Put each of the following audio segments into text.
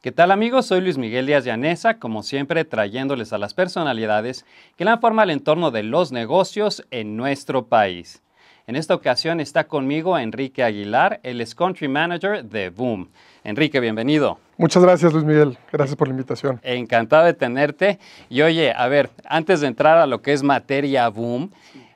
¿Qué tal amigos? Soy Luis Miguel Díaz Llanesa, como siempre trayéndoles a las personalidades que dan forma al entorno de los negocios en nuestro país. En esta ocasión está conmigo Enrique Aguilar, el Country Manager de Boom. Enrique, bienvenido. Muchas gracias Luis Miguel, gracias por la invitación. Encantado de tenerte. Y oye, a ver, antes de entrar a lo que es materia Boom,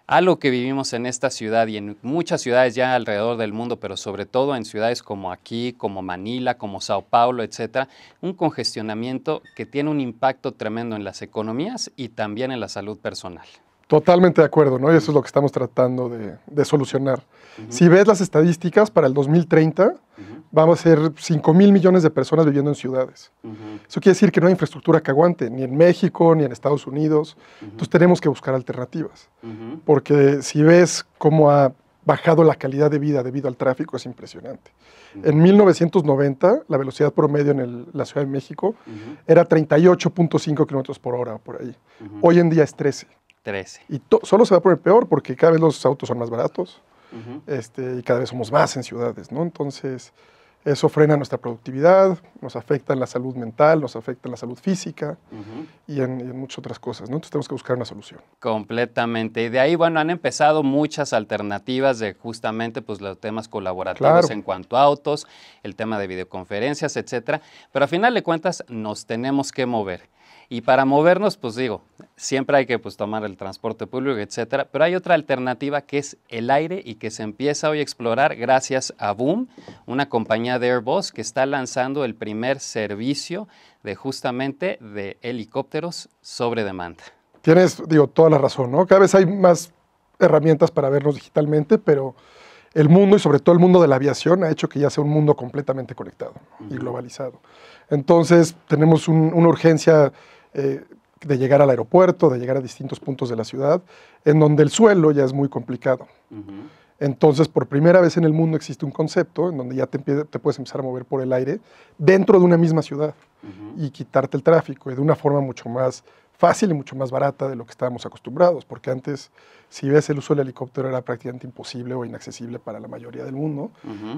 a lo que vivimos en esta ciudad y en muchas ciudades ya alrededor del mundo, pero sobre todo en ciudades como aquí, como Manila, como Sao Paulo, etcétera, un congestionamiento que tiene un impacto tremendo en las economías y también en la salud personal. Totalmente de acuerdo, ¿no? Y eso es lo que estamos tratando de, solucionar. Si ves las estadísticas, para el 2030 vamos a ser 5 mil millones de personas viviendo en ciudades. Eso quiere decir que no hay infraestructura que aguante, ni en México, ni en Estados Unidos. Entonces tenemos que buscar alternativas. Porque si ves cómo ha bajado la calidad de vida debido al tráfico, es impresionante. En 1990, la velocidad promedio en la Ciudad de México era 38.5 kilómetros por hora, por ahí. Hoy en día es 13. 13. Y solo se va a poner peor porque cada vez los autos son más baratos este, y cada vez somos más en ciudades, ¿no? Entonces, eso frena nuestra productividad, nos afecta en la salud mental, nos afecta en la salud física y, en, muchas otras cosas, ¿no? Entonces tenemos que buscar una solución. Completamente. Y de ahí, bueno, han empezado muchas alternativas de justamente pues, los temas colaborativos en cuanto a autos, el tema de videoconferencias, etcétera. Pero a final de cuentas nos tenemos que mover. Y para movernos, pues digo, siempre hay que pues, tomar el transporte público, etcétera. Pero hay otra alternativa que es el aire y que se empieza hoy a explorar gracias a Boom, una compañía de Airbus que está lanzando el primer servicio de justamente de helicópteros sobre demanda. Tienes, digo, toda la razón, ¿no? Cada vez hay más herramientas para vernos digitalmente, pero el mundo y sobre todo el mundo de la aviación ha hecho que ya sea un mundo completamente conectado y globalizado. Entonces tenemos una urgencia eh, de llegar al aeropuerto, de llegar a distintos puntos de la ciudad, en donde el suelo ya es muy complicado. Entonces, por primera vez en el mundo existe un concepto en donde ya te, puedes empezar a mover por el aire dentro de una misma ciudad y quitarte el tráfico y de una forma mucho más fácil y mucho más barata de lo que estábamos acostumbrados, porque antes, si ves el uso del helicóptero, era prácticamente imposible o inaccesible para la mayoría del mundo,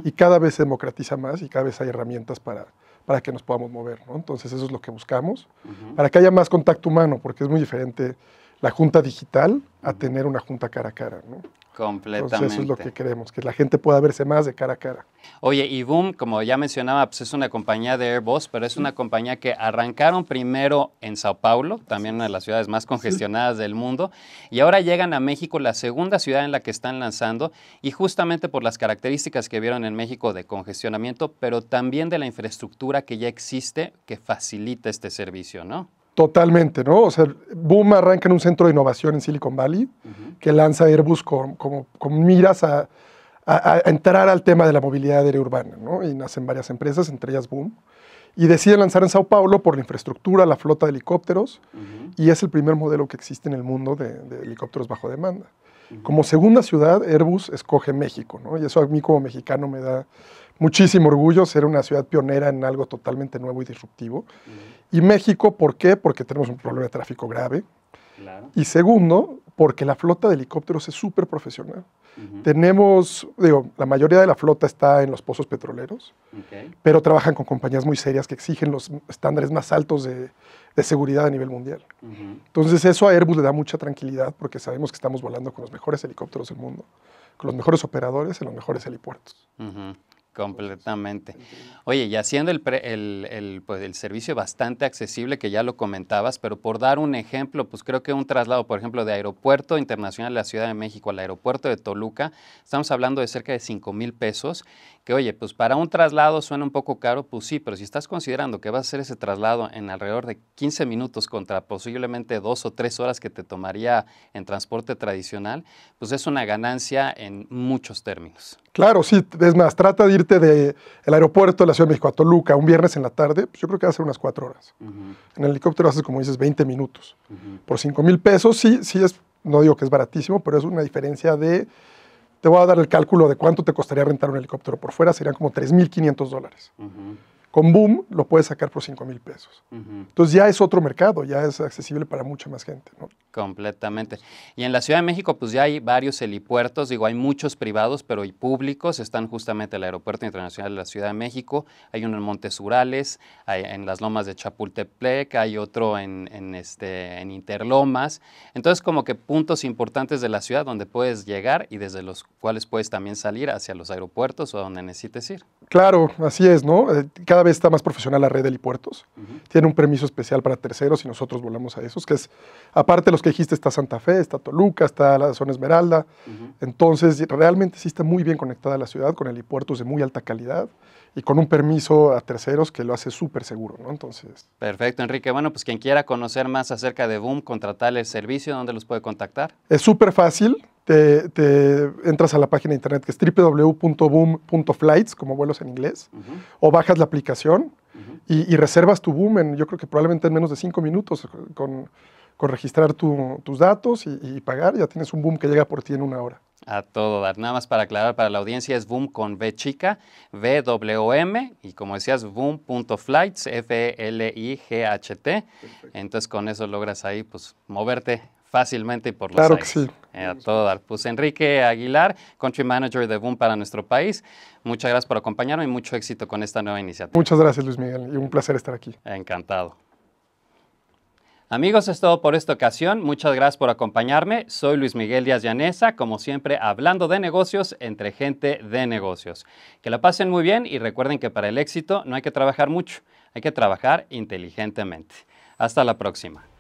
y cada vez se democratiza más y cada vez hay herramientas para, para que nos podamos mover, ¿no? Entonces eso es lo que buscamos, para que haya más contacto humano, porque es muy diferente la junta digital a tener una junta cara a cara, ¿no? Completamente. eso es lo que queremos, que la gente pueda verse más de cara a cara. Oye, y Boom, como ya mencionaba, pues es una compañía de Airbus, pero es una compañía que arrancaron primero en Sao Paulo, también una de las ciudades más congestionadas del mundo, y ahora llegan a México, la segunda ciudad en la que están lanzando, y justamente por las características que vieron en México de congestionamiento, pero también de la infraestructura que ya existe que facilita este servicio, ¿no? Totalmente, ¿no? O sea, Boom arranca en un centro de innovación en Silicon Valley, que lanza Airbus con, miras a, entrar al tema de la movilidad aérea urbana, ¿no? Y nacen varias empresas, entre ellas Boom. Y decide lanzar en Sao Paulo por la infraestructura, la flota de helicópteros, y es el primer modelo que existe en el mundo de helicópteros bajo demanda. Como segunda ciudad, Airbus escoge México, ¿no? Y eso a mí como mexicano me da muchísimo orgullo ser una ciudad pionera en algo totalmente nuevo y disruptivo. Y México, ¿por qué? Porque tenemos un problema de tráfico grave, y segundo, porque la flota de helicópteros es súper profesional. Tenemos, digo, la mayoría de la flota está en los pozos petroleros, pero trabajan con compañías muy serias que exigen los estándares más altos de, seguridad a nivel mundial. Entonces eso a Airbus le da mucha tranquilidad porque sabemos que estamos volando con los mejores helicópteros del mundo, con los mejores operadores en los mejores helipuertos. Uh Completamente. Oye, y haciendo el, el, pues el, servicio bastante accesible, que ya lo comentabas, pero por dar un ejemplo, pues creo que un traslado, por ejemplo, de Aeropuerto Internacional de la Ciudad de México al Aeropuerto de Toluca, estamos hablando de cerca de 5 mil pesos, que oye, pues para un traslado suena un poco caro, pues sí, pero si estás considerando que vas a hacer ese traslado en alrededor de 15 minutos contra posiblemente dos o tres horas que te tomaría en transporte tradicional, pues es una ganancia en muchos términos. Claro, sí, es más, trata de ir de el aeropuerto de la Ciudad de México a Toluca un viernes en la tarde, pues, yo creo que va a ser unas cuatro horas. En el helicóptero haces, como dices, 20 minutos. Por 5 mil pesos, sí, sí es, no digo que es baratísimo, pero es una diferencia de, te voy a dar el cálculo de cuánto te costaría rentar un helicóptero por fuera, serían como 3.500 dólares. Uh con Boom lo puedes sacar por 5 mil pesos. Entonces ya es otro mercado, ya es accesible para mucha más gente. Completamente. Y en la Ciudad de México, pues ya hay varios helipuertos, digo, hay muchos privados, pero hay públicos, están justamente el Aeropuerto Internacional de la Ciudad de México, hay uno en Montes Urales, hay en las lomas de Chapultepec, hay otro en, en este, Interlomas. Entonces, como que puntos importantes de la ciudad donde puedes llegar y desde los cuales puedes también salir hacia los aeropuertos o a donde necesites ir. Claro, así es, ¿no? Eh, cada vez está más profesional la red de helipuertos. Tiene un permiso especial para terceros y nosotros volamos a esos, que es, aparte de los que dijiste, está Santa Fe, está Toluca, está la zona Esmeralda. Entonces, realmente sí está muy bien conectada la ciudad con helipuertos de muy alta calidad y con un permiso a terceros que lo hace súper seguro, ¿no? Entonces. Perfecto, Enrique. Bueno, pues quien quiera conocer más acerca de Boom, contratar el servicio, ¿dónde los puede contactar? Es súper fácil. Te, entras a la página de internet que es www.boom.flights, como vuelos en inglés, o bajas la aplicación y, y, reservas tu boom en, yo creo que probablemente en menos de cinco minutos con con registrar tus datos y, pagar, ya tienes un boom que llega por ti en una hora. A todo dar. Nada más para aclarar para la audiencia, es Boom con V chica, B-W-M, y como decías, Boom.flights, F-L-I-G-H-T. Entonces, con eso logras ahí, pues, moverte fácilmente y por los Claro que sí. Eh, a todo dar. Pues Enrique Aguilar, Country Manager de Boom para nuestro país. Muchas gracias por acompañarnos y mucho éxito con esta nueva iniciativa. Muchas gracias, Luis Miguel, y un placer estar aquí. Encantado. Amigos, es todo por esta ocasión. Muchas gracias por acompañarme. Soy Luis Miguel Díaz Llanesa, como siempre, hablando de negocios entre gente de negocios. Que la pasen muy bien y recuerden que para el éxito no hay que trabajar mucho, hay que trabajar inteligentemente. Hasta la próxima.